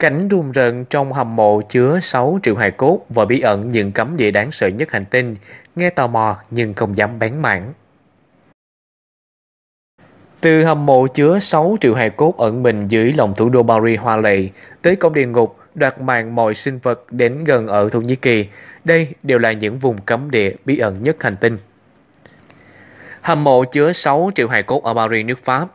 Cảnh rùm rợn trong hầm mộ chứa 6 triệu hài cốt và bí ẩn những cấm địa đáng sợ nhất hành tinh, nghe tò mò nhưng không dám bén mảng. Từ hầm mộ chứa 6 triệu hài cốt ẩn mình dưới lòng thủ đô Paris hoa lệ, tới công địa ngục đoạt mạng mọi sinh vật đến gần ở Thổ Nhĩ Kỳ, đây đều là những vùng cấm địa bí ẩn nhất hành tinh. Hầm mộ chứa 6 triệu hài cốt ở Paris nước Pháp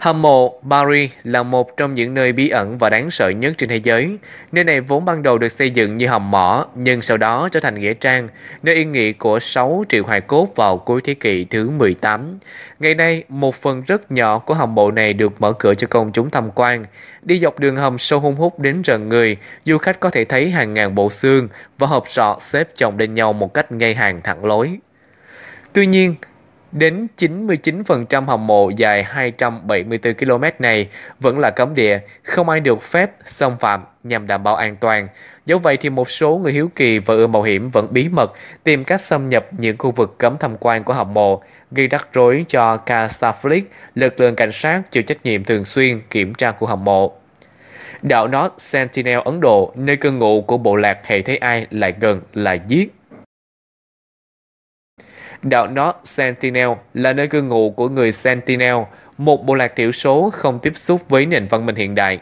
Hầm mộ Paris là một trong những nơi bí ẩn và đáng sợ nhất trên thế giới. Nơi này vốn ban đầu được xây dựng như hầm mỏ, nhưng sau đó trở thành nghĩa trang, nơi yên nghỉ của 6 triệu hài cốt vào cuối thế kỷ thứ 18. Ngày nay, một phần rất nhỏ của hầm mộ này được mở cửa cho công chúng tham quan. Đi dọc đường hầm sâu hung hút đến rần người, du khách có thể thấy hàng ngàn bộ xương và hộp sọ xếp chồng lên nhau một cách ngay hàng thẳng lối. Tuy nhiên, Đến 99% hầm mộ dài 274 km này vẫn là cấm địa, không ai được phép xâm phạm nhằm đảm bảo an toàn. Dẫu vậy thì một số người hiếu kỳ và ưa mạo hiểm vẫn bí mật tìm cách xâm nhập những khu vực cấm tham quan của hầm mộ, gây rắc rối cho k lực lượng cảnh sát chịu trách nhiệm thường xuyên kiểm tra khu hầm mộ. Đảo North Sentinel Ấn Độ, nơi cư ngụ của bộ lạc hệ thế ai lại gần là giết Đảo North Sentinel là nơi cư ngụ của người Sentinel, một bộ lạc thiểu số không tiếp xúc với nền văn minh hiện đại.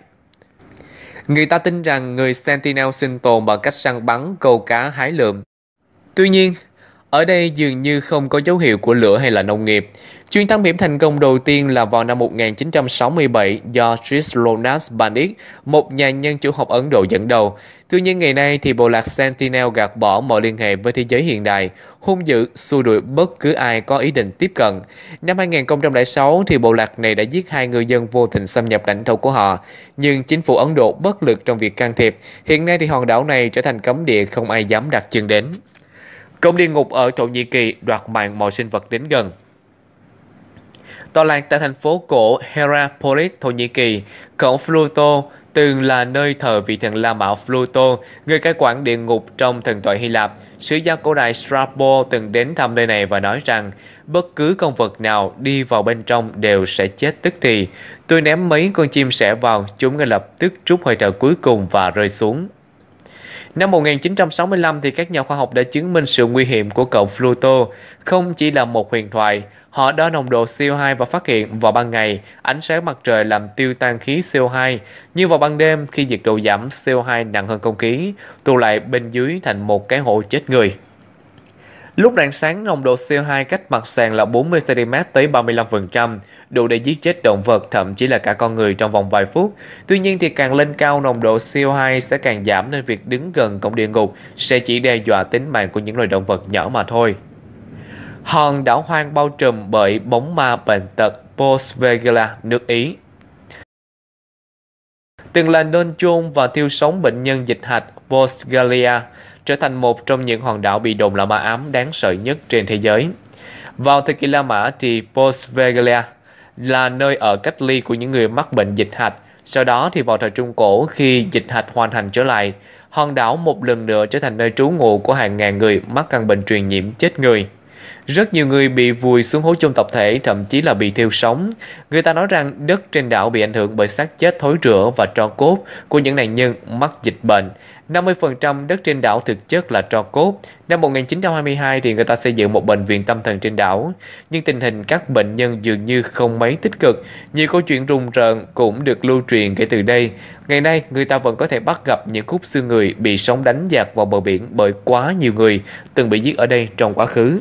Người ta tin rằng người Sentinel sinh tồn bằng cách săn bắn, câu cá, hái lượm. Tuy nhiên, ở đây dường như không có dấu hiệu của lửa hay là nông nghiệp. Chuyến thám hiểm thành công đầu tiên là vào năm 1967 do Trishlonas Bandit, một nhà nhân chủ học Ấn Độ dẫn đầu. Tuy nhiên ngày nay thì bộ lạc Sentinel gạt bỏ mọi liên hệ với thế giới hiện đại, hung dữ, xua đuổi bất cứ ai có ý định tiếp cận. Năm 2006 thì bộ lạc này đã giết hai người dân vô tình xâm nhập lãnh thổ của họ, nhưng chính phủ Ấn Độ bất lực trong việc can thiệp. Hiện nay thì hòn đảo này trở thành cấm địa không ai dám đặt chân đến công địa ngục ở Thổ Nhĩ Kỳ đoạt mạng mọi sinh vật đến gần. Tòa lạc tại thành phố cổ Herapolis, Thổ Nhĩ Kỳ, cổng Pluto từng là nơi thờ vị thần La Mã Pluto, người cai quản địa ngục trong thần thoại Hy Lạp. Sứ gia cổ đại Strabo từng đến thăm nơi này và nói rằng bất cứ con vật nào đi vào bên trong đều sẽ chết tức thì. Tôi ném mấy con chim sẻ vào, chúng ngay lập tức trút hơi thở cuối cùng và rơi xuống. Năm 1965 thì các nhà khoa học đã chứng minh sự nguy hiểm của cậu Pluto không chỉ là một huyền thoại. Họ đo nồng độ CO2 và phát hiện vào ban ngày, ánh sáng mặt trời làm tiêu tan khí CO2, nhưng vào ban đêm khi nhiệt độ giảm, CO2 nặng hơn không khí, tụ lại bên dưới thành một cái hổ chết người. Lúc rạng sáng, nồng độ CO2 cách mặt sàn là 40cm tới 35%, đủ để giết chết động vật, thậm chí là cả con người trong vòng vài phút. Tuy nhiên thì càng lên cao, nồng độ CO2 sẽ càng giảm nên việc đứng gần cổng địa ngục sẽ chỉ đe dọa tính mạng của những loài động vật nhỏ mà thôi. Hòn đảo hoang bao trùm bởi bóng ma bệnh tật Boswegela, nước Ý từng là nôn chôn và thiêu sống bệnh nhân dịch hạch Bosgalia trở thành một trong những hòn đảo bị đồn là ma ám đáng sợ nhất trên thế giới. Vào thời kỳ La Mã thì Postvegalia là nơi ở cách ly của những người mắc bệnh dịch hạch. Sau đó thì vào thời Trung Cổ khi dịch hạch hoàn thành trở lại, hòn đảo một lần nữa trở thành nơi trú ngụ của hàng ngàn người mắc căn bệnh truyền nhiễm chết người. Rất nhiều người bị vùi xuống hố chôn tập thể, thậm chí là bị thiêu sống. Người ta nói rằng đất trên đảo bị ảnh hưởng bởi xác chết thối rữa và tro cốt của những nạn nhân mắc dịch bệnh. 50% đất trên đảo thực chất là tro cốt. Năm 1922 thì người ta xây dựng một bệnh viện tâm thần trên đảo, nhưng tình hình các bệnh nhân dường như không mấy tích cực. Nhiều câu chuyện rùng rợn cũng được lưu truyền kể từ đây. Ngày nay, người ta vẫn có thể bắt gặp những khúc xương người bị sóng đánh dạt vào bờ biển bởi quá nhiều người từng bị giết ở đây trong quá khứ.